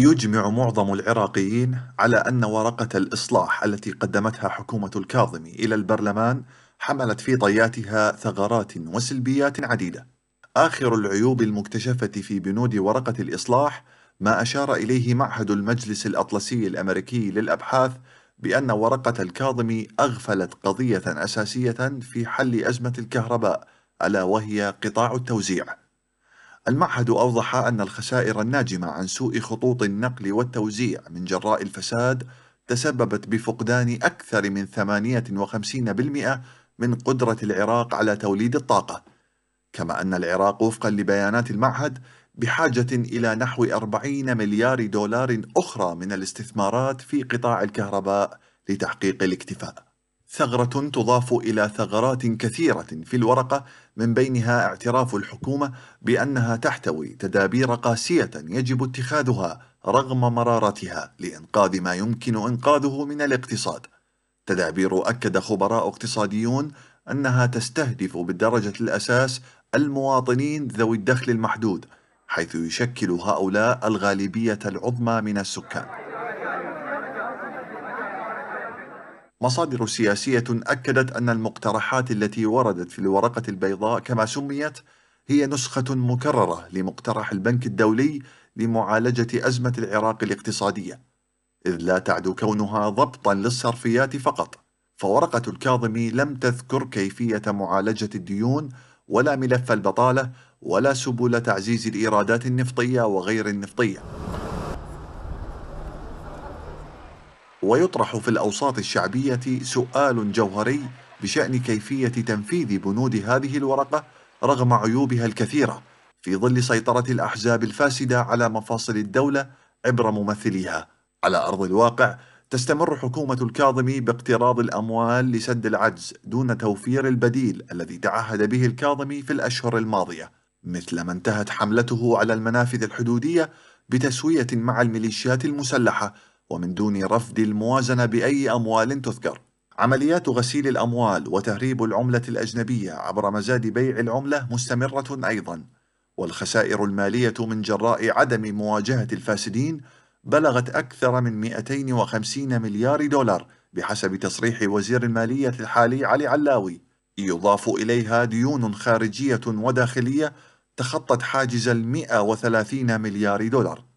يجمع معظم العراقيين على أن ورقة الإصلاح التي قدمتها حكومة الكاظمي إلى البرلمان حملت في طياتها ثغرات وسلبيات عديدة. آخر العيوب المكتشفة في بنود ورقة الإصلاح ما أشار إليه معهد المجلس الأطلسي الأمريكي للأبحاث بأن ورقة الكاظمي أغفلت قضية أساسية في حل أزمة الكهرباء ألا وهي قطاع التوزيع. المعهد أوضح أن الخسائر الناجمة عن سوء خطوط النقل والتوزيع من جراء الفساد تسببت بفقدان أكثر من 58% من قدرة العراق على توليد الطاقة، كما أن العراق وفقًا لبيانات المعهد بحاجة إلى نحو 40 مليار دولار أخرى من الاستثمارات في قطاع الكهرباء لتحقيق الاكتفاء. ثغرة تضاف إلى ثغرات كثيرة في الورقة من بينها اعتراف الحكومة بأنها تحتوي تدابير قاسية يجب اتخاذها رغم مرارتها لإنقاذ ما يمكن إنقاذه من الاقتصاد. تدابير أكد خبراء اقتصاديون أنها تستهدف بالدرجة الأساس المواطنين ذوي الدخل المحدود، حيث يشكل هؤلاء الغالبية العظمى من السكان. مصادر سياسية أكدت أن المقترحات التي وردت في الورقة البيضاء كما سميت هي نسخة مكررة لمقترح البنك الدولي لمعالجة أزمة العراق الاقتصادية، إذ لا تعد كونها ضبطا للصرفيات فقط، فورقة الكاظمي لم تذكر كيفية معالجة الديون ولا ملف البطالة ولا سبل تعزيز الإيرادات النفطية وغير النفطية. ويطرح في الأوساط الشعبية سؤال جوهري بشأن كيفية تنفيذ بنود هذه الورقة رغم عيوبها الكثيرة في ظل سيطرة الأحزاب الفاسدة على مفاصل الدولة عبر ممثليها على أرض الواقع تستمر حكومة الكاظمي باقتراض الأموال لسد العجز دون توفير البديل الذي تعهد به الكاظمي في الأشهر الماضية مثل ما انتهت حملته على المنافذ الحدودية بتسوية مع الميليشيات المسلحة ومن دون رفض الموازنة بأي أموال تذكر عمليات غسيل الأموال وتهريب العملة الأجنبية عبر مزاد بيع العملة مستمرة أيضا والخسائر المالية من جراء عدم مواجهة الفاسدين بلغت أكثر من 250 مليار دولار بحسب تصريح وزير المالية الحالي علي علاوي يضاف إليها ديون خارجية وداخلية تخطت حاجز ال 130 مليار دولار